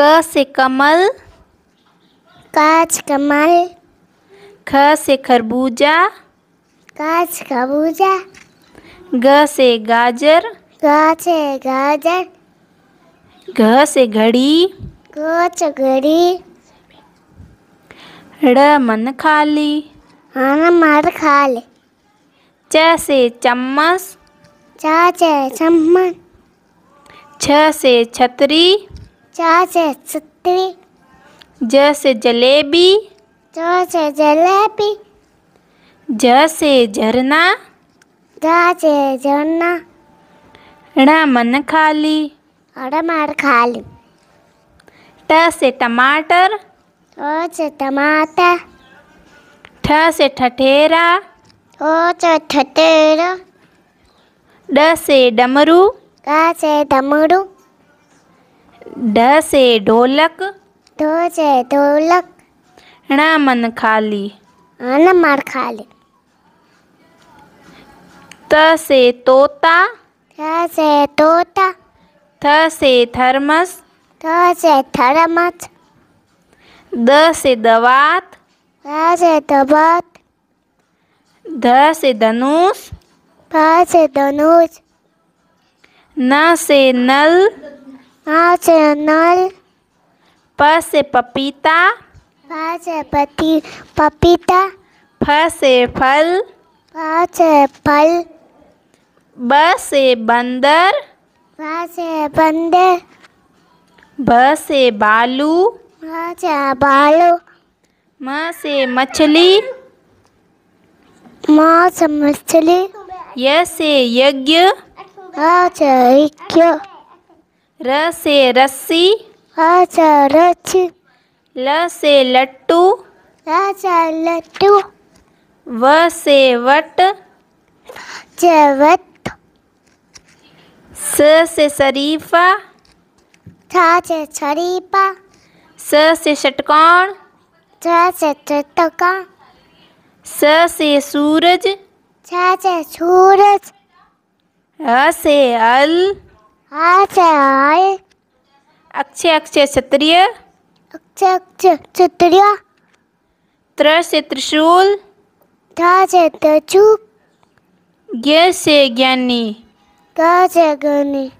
क से कमल काच कमल ख से खरबूजा काच खरबूजा ग से गाजर ग से गाजर घ से घड़ी घ से घड़ी ड़ मन खाली हाँ मर खाली च से चम्मच च से चम्मच छ से छतरी जैसे सत्तरी जैसे जलेबी जैसे जलेबी जैसे झरना जैसे झरना णा मन खाली अड़ा मार खाली ट से टमाटर ओ से टमाटर ठ से ठठेरा ओ से ठठेरा ड से डमरू ड से डमरू ड से ढोलक ढो से ढोलक ण मन खाली आन मार खाली त से तोता थ से तोता थ से थर्मस थ से थर्मस द से दवात द से दवात द से धनुष भ से धनुष न से नल हाँ से नल प से पपीता प से पति पपीता फ से फल फ से फल ब से बंदर ब से बंदर ब से बालू ब से बालू म से मछली म से मछली य से यज्ञ य से यज्ञ र से रस्सी आ से रच ल से लट्टू ला से लट्टू व से वट से वट स से शरीफा था से शरीफा स से षटकोण स से चतका स से सूरज स से सूरज अ से अल अक्षय अक्षय क्षत्रिय अक्षय अक्षय क्षत्रिय त्र से त्रिशूल धा से त्रिशूल ज्ञ से ज्ञानी गा से ज्ञानी